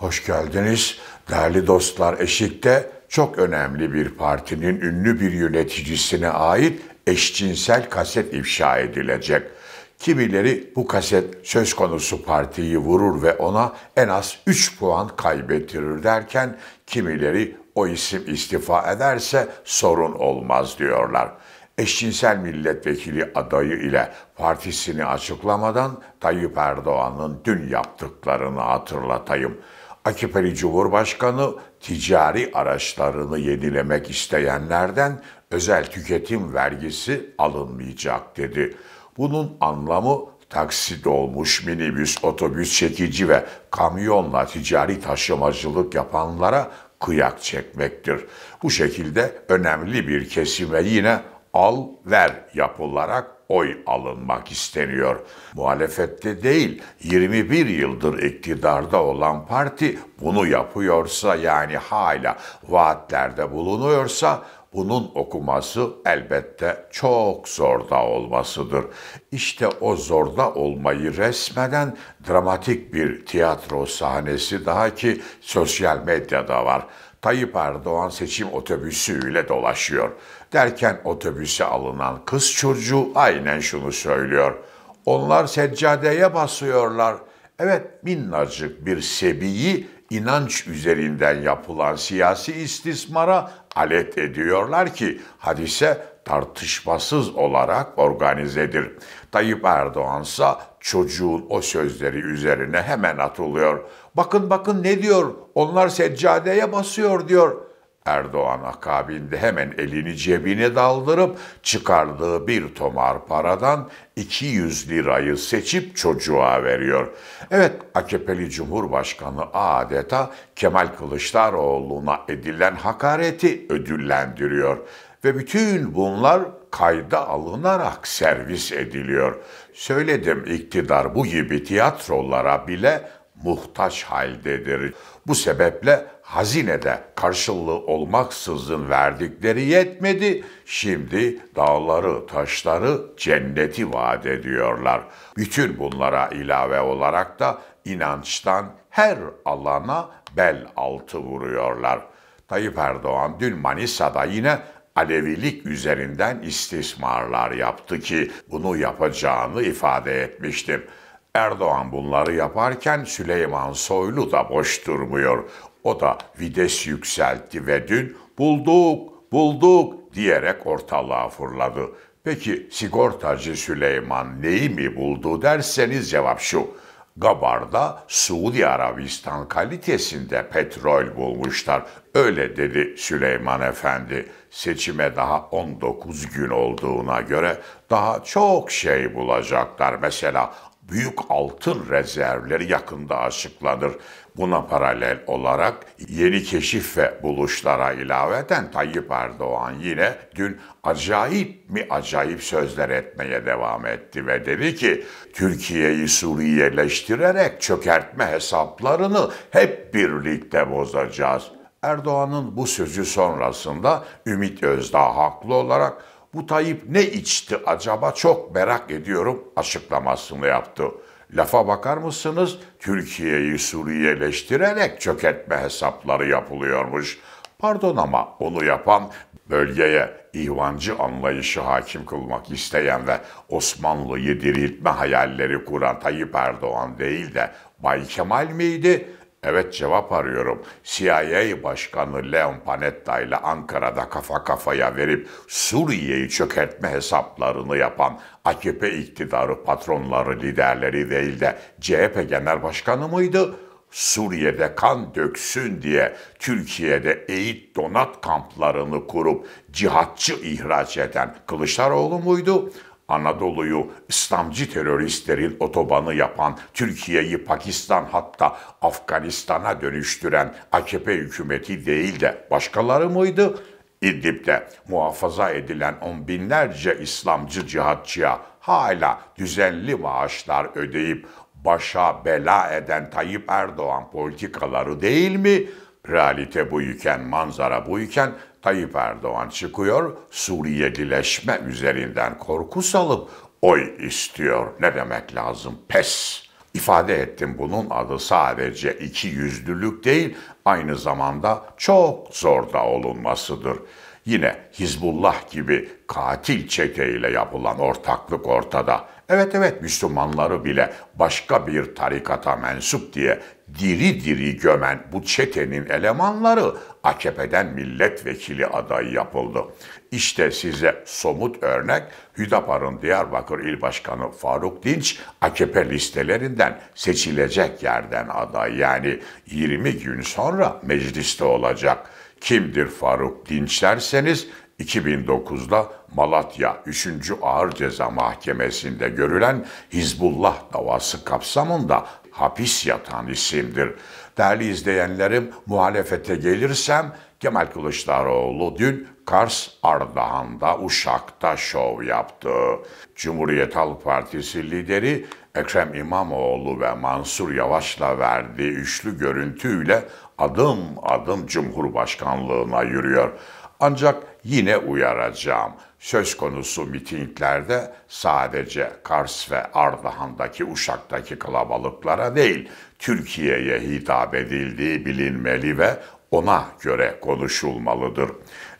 Hoş geldiniz. Değerli dostlar, Eşik'te çok önemli bir partinin ünlü bir yöneticisine ait eşcinsel kaset ifşa edilecek. Kimileri bu kaset söz konusu partiyi vurur ve ona en az 3 puan kaybettirir derken kimileri o isim istifa ederse sorun olmaz diyorlar. Eşcinsel milletvekili adayı ile partisini açıklamadan Tayyip Erdoğan'ın dün yaptıklarını hatırlatayım.'' AKP'li Cumhurbaşkanı ticari araçlarını yenilemek isteyenlerden özel tüketim vergisi alınmayacak dedi. Bunun anlamı taksi, dolmuş, minibüs, otobüs çekici ve kamyonla ticari taşımacılık yapanlara kıyak çekmektir. Bu şekilde önemli bir kesime yine al ver yapılarak oy alınmak isteniyor. Muhalefette değil, 21 yıldır iktidarda olan parti bunu yapıyorsa yani hala vaatlerde bulunuyorsa bunun okuması elbette çok zorda olmasıdır. İşte o zorda olmayı resmeden dramatik bir tiyatro sahnesi daha ki sosyal medyada var. Tayyip Erdoğan seçim otobüsüyle dolaşıyor. Derken otobüse alınan kız çocuğu aynen şunu söylüyor. Onlar seccadeye basıyorlar. Evet minnacık bir sebiyi inanç üzerinden yapılan siyasi istismara alet ediyorlar ki hadise tartışmasız olarak organizedir. Tayyip Erdoğan ise çocuğun o sözleri üzerine hemen atılıyor. Bakın bakın ne diyor? Onlar seccadeye basıyor diyor. Erdoğan akabinde hemen elini cebine daldırıp çıkardığı bir tomar paradan 200 lirayı seçip çocuğa veriyor. Evet AKP'li Cumhurbaşkanı adeta Kemal Kılıçdaroğlu'na edilen hakareti ödüllendiriyor ve bütün bunlar kayda alınarak servis ediliyor. Söyledim iktidar bu gibi tiyatrolara bile muhtaç haldedir. Bu sebeple Hazinede karşılığı olmaksızın verdikleri yetmedi. Şimdi dağları, taşları, cenneti vaat ediyorlar. Bütün bunlara ilave olarak da inançtan her alana bel altı vuruyorlar. Tayyip Erdoğan dün Manisa'da yine Alevilik üzerinden istismarlar yaptı ki bunu yapacağını ifade etmiştim. Erdoğan bunları yaparken Süleyman Soylu da boş durmuyor. O da vides yükseltti ve dün bulduk, bulduk diyerek ortalığa fırladı. Peki sigortacı Süleyman neyi mi buldu derseniz cevap şu. Gabar'da Suudi Arabistan kalitesinde petrol bulmuşlar. Öyle dedi Süleyman Efendi. Seçime daha 19 gün olduğuna göre daha çok şey bulacaklar. Mesela büyük altın rezervleri yakında açıklanır. Buna paralel olarak yeni keşif ve buluşlara ilaveten Tayyip Erdoğan yine dün acayip mi acayip sözler etmeye devam etti ve dedi ki Türkiye'yi Suriyeleştirerek çökertme hesaplarını hep birlikte bozacağız. Erdoğan'ın bu sözü sonrasında Ümit Özdağ haklı olarak bu Tayyip ne içti acaba çok merak ediyorum açıklamasını yaptı. Lafa bakar mısınız? Türkiye'yi Suriyeleştirerek çöketme hesapları yapılıyormuş. Pardon ama onu yapan bölgeye ihvancı anlayışı hakim kılmak isteyen ve Osmanlı'yı diriltme hayalleri kuran Tayyip Erdoğan değil de Bay Kemal miydi? Evet cevap arıyorum. CIA Başkanı Leon Panetta ile Ankara'da kafa kafaya verip Suriye'yi çökertme hesaplarını yapan AKP iktidarı patronları liderleri değil de CHP Genel Başkanı mıydı? Suriye'de kan döksün diye Türkiye'de eğit donat kamplarını kurup cihatçı ihraç eden Kılıçdaroğlu muydu? Anadolu'yu İslamcı teröristlerin otobanı yapan, Türkiye'yi Pakistan hatta Afganistan'a dönüştüren AKP hükümeti değil de başkaları mıydı? İdlib'de muhafaza edilen on binlerce İslamcı cihatçıya hala düzenli maaşlar ödeyip başa bela eden Tayyip Erdoğan politikaları değil mi? Realite bu iken, manzara bu iken Tayyip Erdoğan çıkıyor Suriye dileşme üzerinden korku salıp oy istiyor. Ne demek lazım? Pes. İfade ettim bunun adı sadece iki yüzlülük değil, aynı zamanda çok zorda olunmasıdır. Yine Hizbullah gibi katil çeteyle yapılan ortaklık ortada. Evet evet Müslümanları bile başka bir tarikata mensup diye diri diri gömen bu çetenin elemanları AKP'den milletvekili adayı yapıldı. İşte size somut örnek Hüdapar'ın Diyarbakır İl Başkanı Faruk Dinç AKP listelerinden seçilecek yerden aday yani 20 gün sonra mecliste olacak kimdir Faruk Dinçlerseniz, 2009'da Malatya 3. Ağır Ceza Mahkemesi'nde görülen Hizbullah davası kapsamında hapis yatan isimdir. Değerli izleyenlerim, muhalefete gelirsem Kemal Kılıçdaroğlu dün Kars Ardahan'da Uşak'ta şov yaptı. Cumhuriyet Halk Partisi lideri Ekrem İmamoğlu ve Mansur Yavaş'la verdiği üçlü görüntüyle adım adım Cumhurbaşkanlığına yürüyor. Ancak yine uyaracağım. Söz konusu mitinglerde sadece Kars ve Ardahan'daki Uşak'taki kalabalıklara değil, Türkiye'ye hitap edildiği bilinmeli ve ona göre konuşulmalıdır.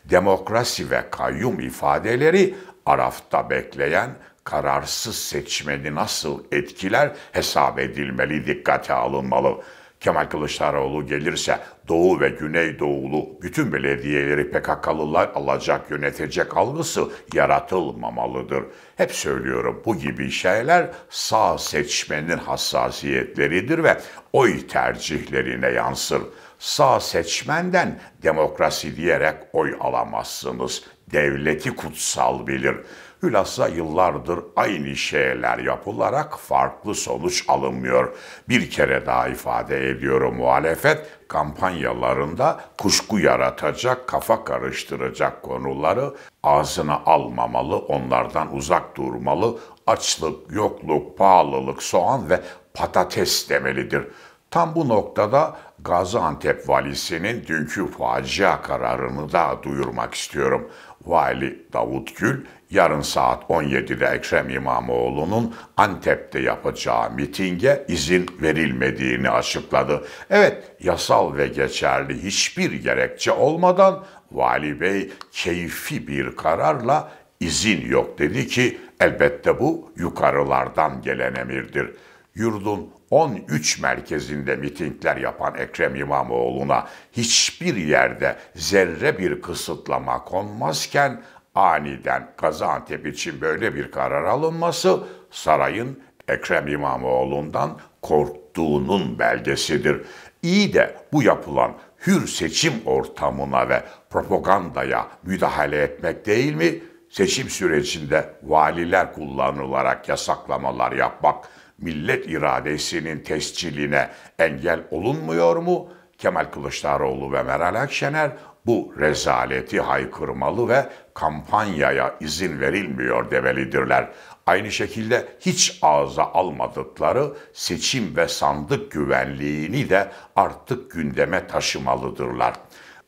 Demokrasi ve kayyum ifadeleri Araf'ta bekleyen kararsız seçmeni nasıl etkiler hesap edilmeli, dikkate alınmalı.'' Kemal Kılıçdaroğlu gelirse Doğu ve Güneydoğulu bütün belediyeleri PKK'lılar alacak yönetecek algısı yaratılmamalıdır. Hep söylüyorum bu gibi şeyler sağ seçmenin hassasiyetleridir ve oy tercihlerine yansır. Sağ seçmenden demokrasi diyerek oy alamazsınız. Devleti kutsal bilir. Hülasa yıllardır aynı şeyler yapılarak farklı sonuç alınmıyor. Bir kere daha ifade ediyorum muhalefet kampanyalarında kuşku yaratacak, kafa karıştıracak konuları ağzına almamalı, onlardan uzak durmalı, açlık, yokluk, pahalılık, soğan ve patates demelidir.'' Tam bu noktada Gaziantep valisinin dünkü facia kararını da duyurmak istiyorum. Vali Davut Gül yarın saat 17'de Ekrem İmamoğlu'nun Antep'te yapacağı mitinge izin verilmediğini açıkladı. Evet, yasal ve geçerli hiçbir gerekçe olmadan Vali Bey keyfi bir kararla izin yok dedi ki elbette bu yukarılardan gelen emirdir. Yurdun 13 merkezinde mitingler yapan Ekrem İmamoğlu'na hiçbir yerde zerre bir kısıtlama konmazken aniden Gaziantep için böyle bir karar alınması sarayın Ekrem İmamoğlu'ndan korktuğunun belgesidir. İyi de bu yapılan hür seçim ortamına ve propagandaya müdahale etmek değil mi? Seçim sürecinde valiler kullanılarak yasaklamalar yapmak millet iradesinin tesciline engel olunmuyor mu? Kemal Kılıçdaroğlu ve Meral Akşener bu rezaleti haykırmalı ve kampanyaya izin verilmiyor demelidirler. Aynı şekilde hiç ağza almadıkları seçim ve sandık güvenliğini de artık gündeme taşımalıdırlar.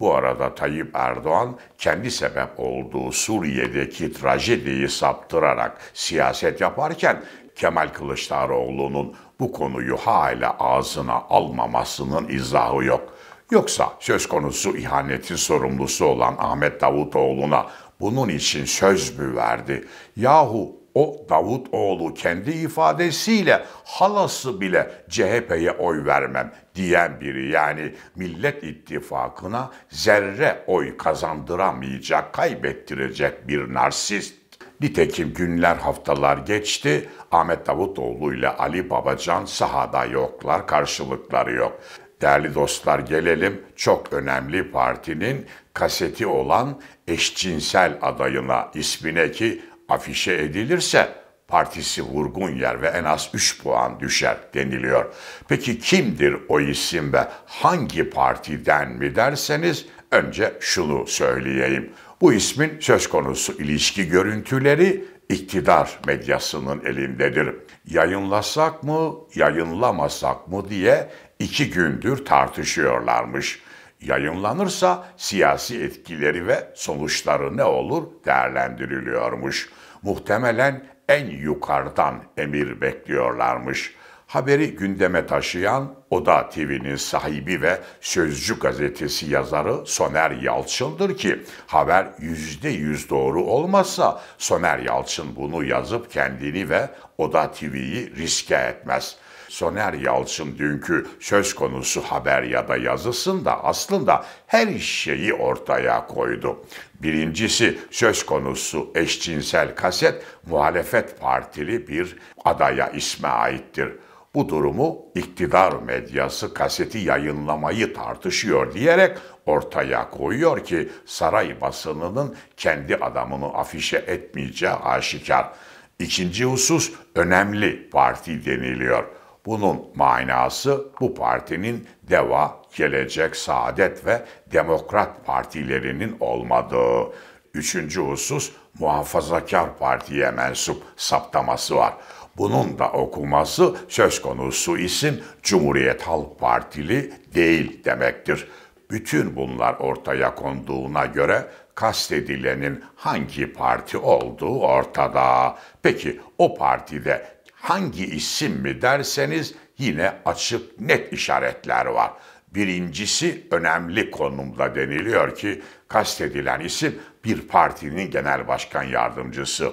Bu arada Tayyip Erdoğan kendi sebep olduğu Suriye'deki trajediyi saptırarak siyaset yaparken Kemal Kılıçdaroğlu'nun bu konuyu hala ağzına almamasının izahı yok. Yoksa söz konusu ihanetin sorumlusu olan Ahmet Davutoğlu'na bunun için söz mü verdi? Yahu o Davutoğlu kendi ifadesiyle halası bile CHP'ye oy vermem diyen biri yani Millet İttifakı'na zerre oy kazandıramayacak, kaybettirecek bir narsist. Nitekim günler haftalar geçti. Ahmet Davutoğlu ile Ali Babacan sahada yoklar, karşılıkları yok. Değerli dostlar gelelim çok önemli partinin kaseti olan eşcinsel adayına ismine ki afişe edilirse partisi vurgun yer ve en az 3 puan düşer deniliyor. Peki kimdir o isim ve hangi partiden mi derseniz önce şunu söyleyeyim. Bu ismin söz konusu ilişki görüntüleri iktidar medyasının elindedir. Yayınlasak mı, yayınlamasak mı diye iki gündür tartışıyorlarmış. Yayınlanırsa siyasi etkileri ve sonuçları ne olur değerlendiriliyormuş. Muhtemelen en yukarıdan emir bekliyorlarmış. Haberi gündeme taşıyan Oda TV'nin sahibi ve Sözcü gazetesi yazarı Soner Yalçın'dır ki haber yüzde yüz doğru olmazsa Soner Yalçın bunu yazıp kendini ve Oda TV'yi riske etmez. Soner Yalçın dünkü söz konusu haber ya da yazısında aslında her şeyi ortaya koydu. Birincisi söz konusu eşcinsel kaset muhalefet partili bir adaya isme aittir bu durumu iktidar medyası kaseti yayınlamayı tartışıyor diyerek ortaya koyuyor ki saray basınının kendi adamını afişe etmeyeceği aşikar. İkinci husus önemli parti deniliyor. Bunun manası bu partinin DEVA, Gelecek Saadet ve Demokrat partilerinin olmadığı. Üçüncü husus muhafazakar partiye mensup saptaması var. Bunun da okuması söz konusu isim Cumhuriyet Halk Partili değil demektir. Bütün bunlar ortaya konduğuna göre kastedilenin hangi parti olduğu ortada. Peki o partide hangi isim mi derseniz yine açık net işaretler var. Birincisi önemli konumda deniliyor ki kastedilen isim bir partinin genel başkan yardımcısı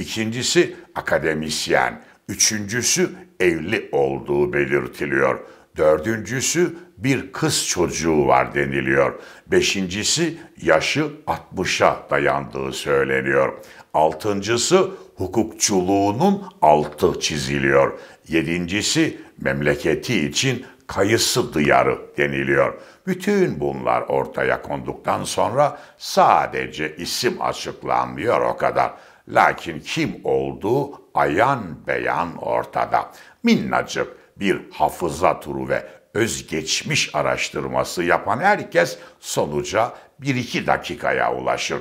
ikincisi akademisyen, üçüncüsü evli olduğu belirtiliyor. Dördüncüsü bir kız çocuğu var deniliyor. Beşincisi yaşı 60'a dayandığı söyleniyor. Altıncısı hukukçuluğunun altı çiziliyor. Yedincisi memleketi için kayısı diyarı deniliyor. Bütün bunlar ortaya konduktan sonra sadece isim açıklanmıyor o kadar. Lakin kim olduğu ayan beyan ortada. Minnacık bir hafıza turu ve özgeçmiş araştırması yapan herkes sonuca bir iki dakikaya ulaşır.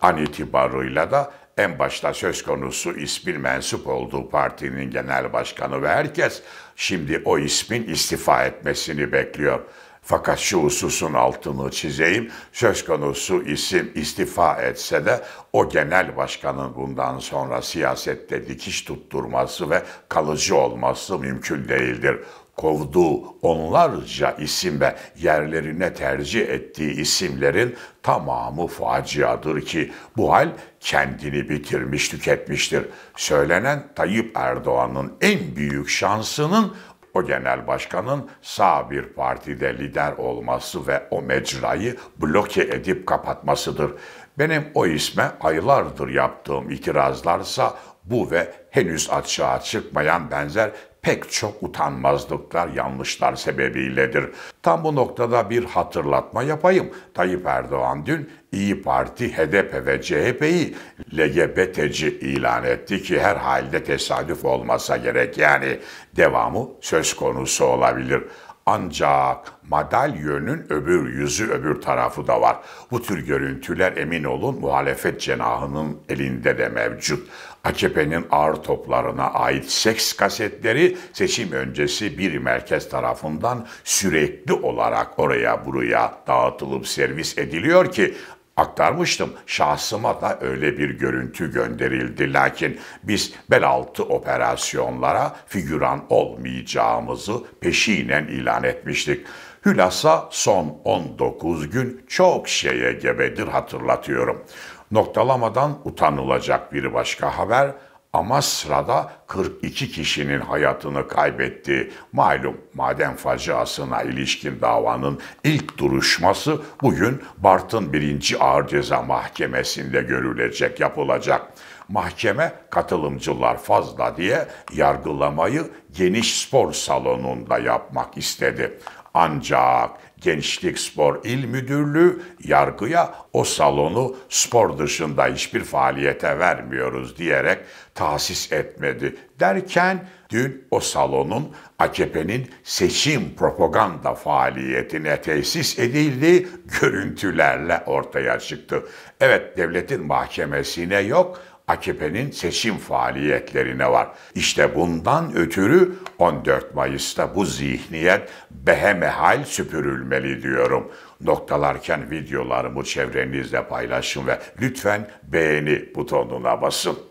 An itibarıyla da en başta söz konusu ismin mensup olduğu partinin genel başkanı ve herkes şimdi o ismin istifa etmesini bekliyor. Fakat şu hususun altını çizeyim, söz konusu isim istifa etse de o genel başkanın bundan sonra siyasette dikiş tutturması ve kalıcı olması mümkün değildir kovduğu onlarca isim ve yerlerine tercih ettiği isimlerin tamamı faciadır ki bu hal kendini bitirmiş tüketmiştir. Söylenen Tayyip Erdoğan'ın en büyük şansının o genel başkanın sağ bir partide lider olması ve o mecrayı bloke edip kapatmasıdır. Benim o isme aylardır yaptığım itirazlarsa bu ve henüz açığa çıkmayan benzer pek çok utanmazlıklar, yanlışlar sebebiyledir. Tam bu noktada bir hatırlatma yapayım. Tayyip Erdoğan dün İyi Parti, HDP ve CHP'yi LGBT'ci ilan etti ki her halde tesadüf olmasa gerek. Yani devamı söz konusu olabilir. Ancak madalyonun öbür yüzü öbür tarafı da var. Bu tür görüntüler emin olun muhalefet cenahının elinde de mevcut. AKP'nin ağır toplarına ait seks kasetleri seçim öncesi bir merkez tarafından sürekli olarak oraya buraya dağıtılıp servis ediliyor ki Aktarmıştım şahsıma da öyle bir görüntü gönderildi lakin biz bel altı operasyonlara figüran olmayacağımızı peşinen ilan etmiştik. Hülasa son 19 gün çok şeye gebedir hatırlatıyorum. Noktalamadan utanılacak bir başka haber ama sırada 42 kişinin hayatını kaybetti. Malum maden faciasına ilişkin davanın ilk duruşması bugün Bartın 1. Ağır Ceza Mahkemesi'nde görülecek, yapılacak. Mahkeme katılımcılar fazla diye yargılamayı geniş spor salonunda yapmak istedi. Ancak Gençlik Spor İl Müdürlüğü yargıya o salonu spor dışında hiçbir faaliyete vermiyoruz diyerek tahsis etmedi. Derken dün o salonun AKP'nin seçim propaganda faaliyetine tesis edildiği görüntülerle ortaya çıktı. Evet devletin mahkemesine yok AKP'nin seçim faaliyetlerine var. İşte bundan ötürü 14 Mayıs'ta bu zihniyet behemehal süpürülmeli diyorum. Noktalarken videolarımı çevrenizle paylaşın ve lütfen beğeni butonuna basın.